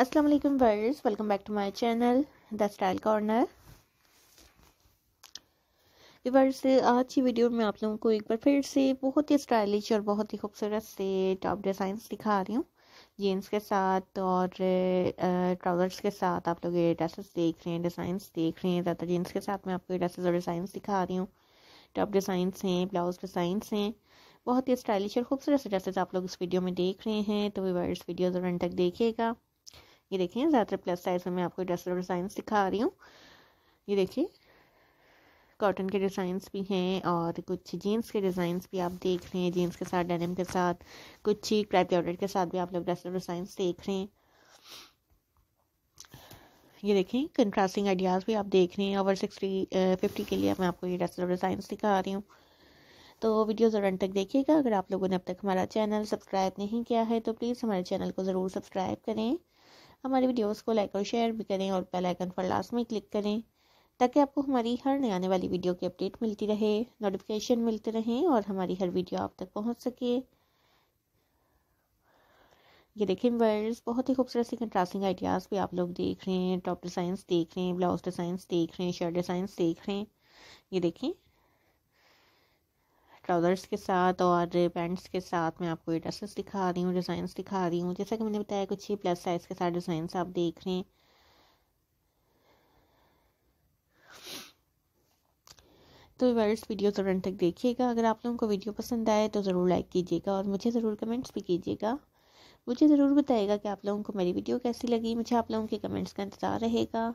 अस्सलाम वालेकुम वर्स welcome back to my channel the style corner वर्स आज की वीडियो में आप लोगों को एक बार फिर से बहुत ही स्टाइलिश और बहुत ही खूबसूरत से टॉप डिज़ाइंस दिखा रही हूँ जीन्स के साथ और ट्राउज़र्स के साथ आप लोग ये ड्रेसेस देख रहे हैं डिज़ाइंस देख रहे हैं ज़्यादा जीन्स के साथ मैं आपको ड्रेसेस और डिज़ाइंस दिखा रही हूँ टॉप डिज़ाइंस हैं ब्लाउज़ डिज़ाइंस हैं बहुत ही स्टाइलिश और खूबसूरत से ड्रेसेस आप लोग इस वीडियो में देख रहे हैं तो वीवर्स वीडियो ज़रूर तक देखिएगा ये देखिए ज़्यादातर प्लस साइज में मैं आपको ड्रेसर डिजाइन दिखा रही हूँ ये देखिए कॉटन के डिज़ाइंस भी हैं और कुछ जीन्स के डिज़ाइंस भी आप देख रहे हैं जीन्स के साथ डेनिम के साथ कुछ ही टाइप ऑर्डर के साथ भी आप लोग ड्रेस डिज़ाइंस देख रहे हैं ये देखें कंट्रास्टिंग आइडियाज़ भी आप देख रहे हैं ओवर सिक्सटी फिफ्टी के लिए मैं आपको ये ड्रेस डिज़ाइंस दिखा रही हूँ तो वीडियो ज़रूर तक देखिएगा अगर आप लोगों ने अब तक हमारा चैनल सब्सक्राइब नहीं किया है तो प्लीज़ हमारे चैनल को ज़रूर सब्सक्राइब करें हमारे वीडियोस को लाइक और शेयर भी करें और बेल आइकन पर लास्ट में क्लिक करें ताकि आपको हमारी हर नए आने वाली वीडियो की अपडेट मिलती रहे नोटिफिकेशन मिलते रहें और हमारी हर वीडियो आप तक पहुँच सके ये देखें वर्ड्स बहुत ही खूबसूरत सी कंट्रास्टिंग आइडियाज़ भी आप लोग देख रहे हैं टॉप डिज़ाइंस देख रहे हैं ब्लाउज डिज़ाइंस देख रहे हैं शर्ट डिज़ाइंस देख रहे हैं ये देखें ट्राउज़र्स के साथ और पैंट्स के साथ मैं आपको ये ड्रेसेस दिखा रही हूँ डिज़ाइंस दिखा रही हूँ जैसा कि मैंने बताया कुछ ही प्लस साइज़ के साथ डिज़ाइंस आप देख रहे हैं तो वर्ल्ड वीडियो तो तक देखिएगा अगर आप लोगों को वीडियो पसंद आए तो ज़रूर लाइक कीजिएगा और मुझे ज़रूर कमेंट्स भी कीजिएगा मुझे ज़रूर बताएगा कि आप लोगों को मेरी वीडियो कैसी लगी मुझे आप लोगों के कमेंट्स का इंतज़ार रहेगा